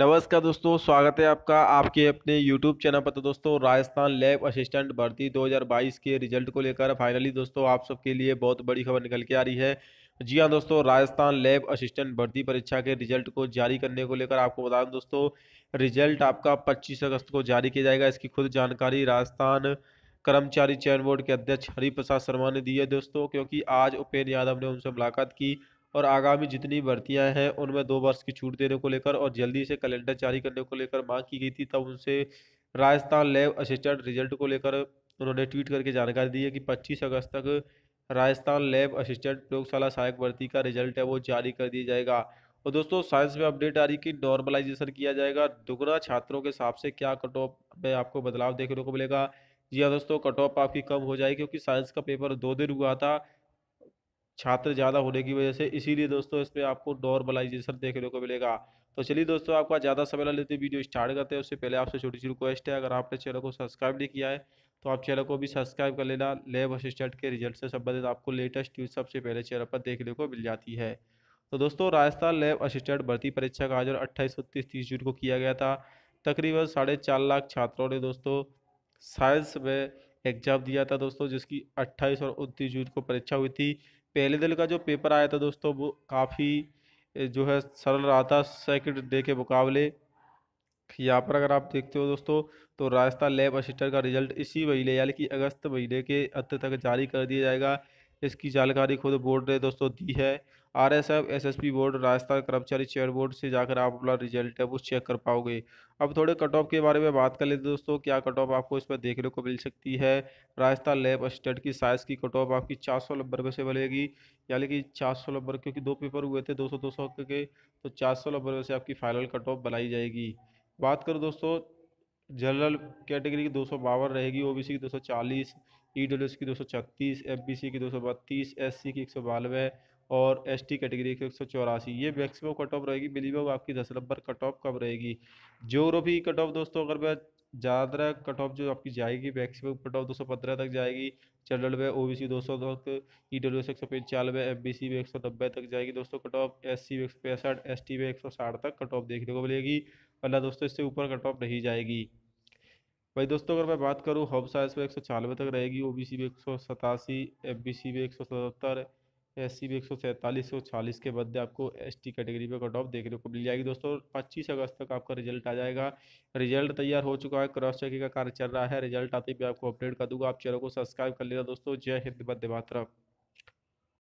नमस्कार दोस्तों स्वागत है आपका आपके अपने यूट्यूब चैनल पर तो दोस्तों राजस्थान लैब असिस्टेंट भर्ती 2022 के रिजल्ट को लेकर फाइनली दोस्तों आप सबके लिए बहुत बड़ी खबर निकल के आ रही है जी हाँ दोस्तों राजस्थान लैब असिस्टेंट भर्ती परीक्षा के रिजल्ट को जारी करने को लेकर आपको बता दूँ दोस्तों रिजल्ट आपका पच्चीस अगस्त को जारी किया जाएगा इसकी खुद जानकारी राजस्थान कर्मचारी चयन बोर्ड के अध्यक्ष हरिप्रसाद शर्मा ने दी है दोस्तों क्योंकि आज उपेन्द्र यादव ने उनसे मुलाकात की और आगामी जितनी भर्तियां हैं उनमें दो वर्ष की छूट देने को लेकर और जल्दी से कैलेंडर जारी करने को लेकर मांग की गई थी तब उनसे राजस्थान लैब असिस्टेंट रिजल्ट को लेकर उन्होंने ट्वीट करके जानकारी दी है कि 25 अगस्त तक राजस्थान लैब असिस्टेंट प्रयोगशाला सहायक भर्ती का रिजल्ट है वो जारी कर दिया जाएगा और दोस्तों साइंस में अपडेट आ रही कि नॉर्मलाइजेशन किया जाएगा दुगना छात्रों के हिसाब से क्या कट ऑफ में आपको बदलाव देखने को मिलेगा जी हाँ दोस्तों कट ऑफ आपकी कम हो जाएगी क्योंकि साइंस का पेपर दो दिन हुआ था छात्र ज़्यादा होने की वजह से इसीलिए दोस्तों इस पर आपको नॉर्मलाइजेशन देखने को मिलेगा तो चलिए दोस्तों आपका ज़्यादा समय ना लेते वीडियो स्टार्ट करते हैं उससे पहले आपसे छोटी सी रिक्वेस्ट है अगर आपने चैनल को सब्सक्राइब नहीं किया है तो आप चैनल को भी सब्सक्राइब कर लेना लैब असिस्टेंट के रिजल्ट से संबंधित आपको लेटेस्ट न्यूज़ सबसे पहले चैनल पर देखने को मिल जाती है तो दोस्तों राजस्थान लैब असिस्टेंट भर्ती परीक्षा का आयोजन अट्ठाईस उत्तीस तीस जून को किया गया था तकरीबन साढ़े चार लाख छात्रों ने दोस्तों साइंस में एग्जाम दिया था दोस्तों जिसकी अट्ठाईस और उनतीस जून को परीक्षा हुई थी पहले दिल का जो पेपर आया था दोस्तों वो काफ़ी जो है सरल रहा था सेकेंड डे के मुकाबले यहाँ पर अगर आप देखते हो दोस्तों तो राजस्थान लैब असिस्टर का रिजल्ट इसी महीने यानी कि अगस्त महीने के अंत तक जारी कर दिया जाएगा इसकी जानकारी खुद बोर्ड ने दोस्तों दी है R S F S S P board Rajasthan कर्मचारी चयन बोर्ड से जाकर आप अपना रिजल्ट है वो चेक कर पाओगे अब थोड़े कट ऑफ के बारे में बात कर लेते दोस्तों क्या कट ऑफ आपको इसमें देखने को मिल सकती है राजस्थान लैब स्टेट की साइंस की कट ऑफ आपकी चार सौ नंबर में से बनेगी यानी कि चार सौ नंबर क्योंकि दो पेपर हुए थे दो सौ दो सौ के तो चार सौ नंबर में से आपकी फाइनल कट ऑफ बनाई जाएगी बात करो दोस्तों जनरल कैटेगरी की दो सौ बावन रहेगी सी की दो सौ चालीस ई की दो सौ छत्तीस एफ की दो सौ बत्तीस एस की एक सौ बानवे और एस टी कैटेगरी एक सौ चौरासी ये मैक्सिमम कट ऑफ रहेगी मिनिमम आपकी दस नंबर कट ऑफ कब रहेगी जोरबी कट ऑफ दोस्तों अगर मैं ज़्यादा कट ऑफ जो आपकी जाएगी मैक्सिमम कट ऑफ दो सौ पंद्रह तक जाएगी जनरल में ओ बी सी दो सौ तक ई डब्ल्यू एस एक सौ पंचानवे एम बी सी में एक सौ नब्बे तक जाएगी दोस्तों कट ऑफ एस सी में एक सौ पैंसठ एस टी में एक सौ साठ तक कट ऑफ देखने को मिलेगी वरना दोस्तों इससे ऊपर कट ऑफ नहीं जाएगी भाई दोस्तों अगर मैं बात करूँ होम साइंस में एक सौ छियानवे तक रहेगी ओ बी सी में एक सौ सतासी एम बी सी में एक सौ सतहत्तर एस सी एक सौ सैंतालीस सौ छियालीस के बदले आपको एस टी कैटेगरी पे कट ऑफ देखने को मिल जाएगी दोस्तों पच्चीस अगस्त तक आपका रिजल्ट आ जाएगा रिजल्ट तैयार हो चुका है क्रॉस चेकिंग का कार्य चल रहा है रिजल्ट आते भी आपको अपडेट कर दूंगा आप चैनल को सब्सक्राइब कर लेना दोस्तों जय हिंद बंदे मात्रा